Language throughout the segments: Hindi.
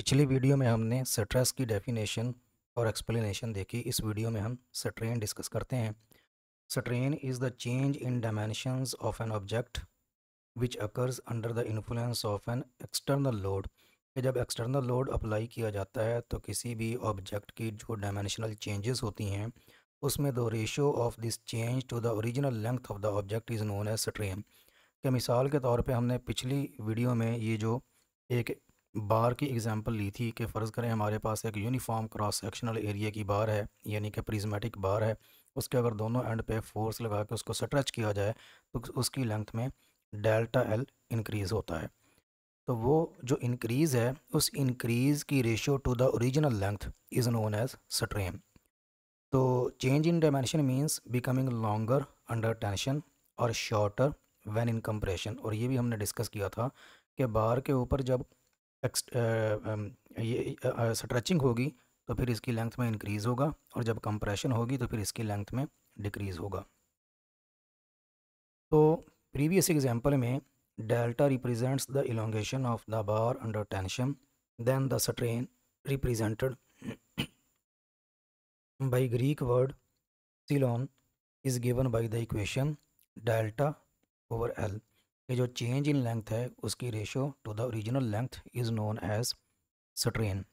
पिछली वीडियो में हमने स्ट्रेस की डेफिनेशन और एक्सप्लेनेशन देखी इस वीडियो में हम स्ट्रेन डिस्कस करते हैं strain is the change in dimensions of an object which occurs under the influence of an external load कि जब एक्सटर्नल लोड अप्लाई किया जाता है तो किसी भी ऑब्जेक्ट की जो डायमेंशनल चेंजेस होती हैं उसमें the ratio of this change to the original length of the object is known as strain के मिसाल के तौर पे हमने पिछली वीडियो में ये जो एक बार की एग्ज़ाम्पल ली थी कि फ़र्ज़ करें हमारे पास एक यूनिफॉर्म क्रॉस सेक्शनल एरिया की बार है यानी कि प्रिज्मेटिक बार है उसके अगर दोनों एंड पे फोर्स लगा के उसको स्ट्रेच किया जाए तो उसकी लेंथ में डेल्टा एल इंक्रीज़ होता है तो वो जो इंक्रीज़ है उस इंक्रीज़ की ratio to the original length is known as strain तो change in dimension means becoming longer under tension और शॉर्टर वैन इन कंप्रेशन और ये भी हमने डिस्कस किया था कि बार के ऊपर जब एक्स uh, um, ये स्ट्रेचिंग uh, uh, होगी तो फिर इसकी लेंथ में इंक्रीज़ होगा और जब कंप्रेशन होगी तो फिर इसकी लेंथ में डिक्रीज़ होगा तो प्रीवियस एग्जांपल में delta represents the elongation of the bar under tension then the strain represented by Greek word epsilon is given by the equation delta over L कि जो चेंज इन लेंथ है उसकी ratio to the original length is known as strain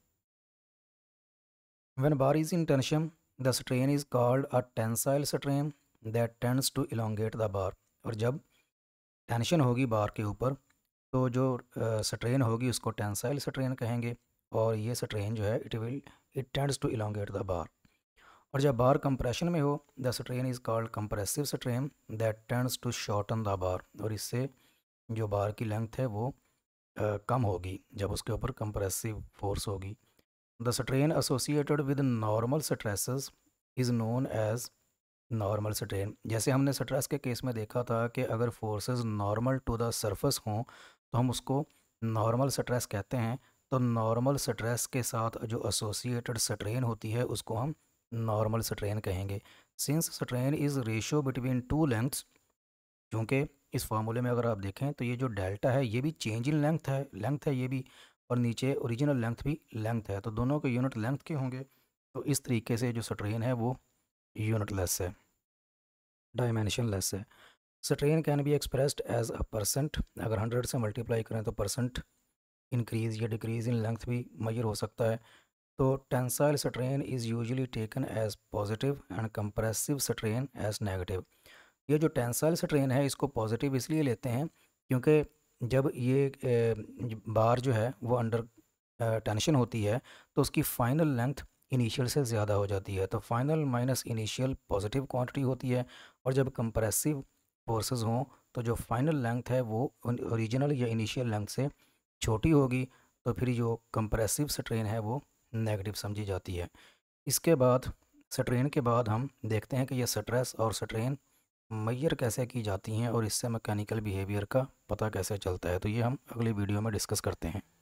when bar is in tension the strain is called a tensile strain that tends to elongate the bar और जब टेंशन होगी बार के ऊपर तो जो स्ट्रेन होगी उसको टेंसाइल स्ट्रेन कहेंगे और ये स्ट्रेन जो है it will it tends to elongate the bar और जब बार कंप्रेशन में हो the strain is called compressive strain that tends to shorten the bar और इससे जो बार की लेंथ है वो आ, कम होगी जब उसके ऊपर कंप्रेसिव फोर्स होगी the strain associated with normal stresses is known as normal strain जैसे हमने स्ट्रेस के केस में देखा था कि अगर forces normal to the surface हों तो हम उसको नॉर्मल स्ट्रेस कहते हैं तो नॉर्मल स्ट्रेस के साथ जो एसोसिएटेड स्ट्रेन होती है उसको हम नॉर्मल स्ट्रेन कहेंगे since strain is ratio between two lengths क्योंकि इस फार्मूले में अगर आप देखें तो ये जो डेल्टा है ये भी चेंज इन लेंथ है लेंथ है ये भी और नीचे ओरिजिनल लेंथ भी लेंथ है तो दोनों के यूनिट लेंथ के होंगे तो इस तरीके से जो स्ट्रेन है वो यूनिट लेस है डायमेंशन लेस है strain can be expressed as a percent अगर हंड्रेड से मल्टीप्लाई करें तो percent increase or decrease in length भी मैयर हो सकता है तो tensile strain is usually taken as positive and compressive strain as negative ये जो टेंसाइल स्ट्रेन है इसको पॉजिटिव इसलिए लेते हैं क्योंकि जब ये बार जो है वो अंडर टेंशन होती है तो उसकी फाइनल लेंथ इनिशियल से ज़्यादा हो जाती है तो final minus initial positive quantity होती है और जब कंप्रेसिव फोर्सेस हों तो जो फाइनल लेंथ है वो ओरिजिनल या इनिशियल लेंथ से छोटी होगी तो फिर जो कंप्रेसिव स्ट्रेन है वो नेगेटिव समझी जाती है इसके बाद स्ट्रेन के बाद हम देखते हैं कि यह स्ट्रेस और स्ट्रेन मैयर कैसे की जाती हैं और इससे मैकेनिकल बिहेवियर का पता कैसे चलता है तो ये हम अगली वीडियो में डिस्कस करते हैं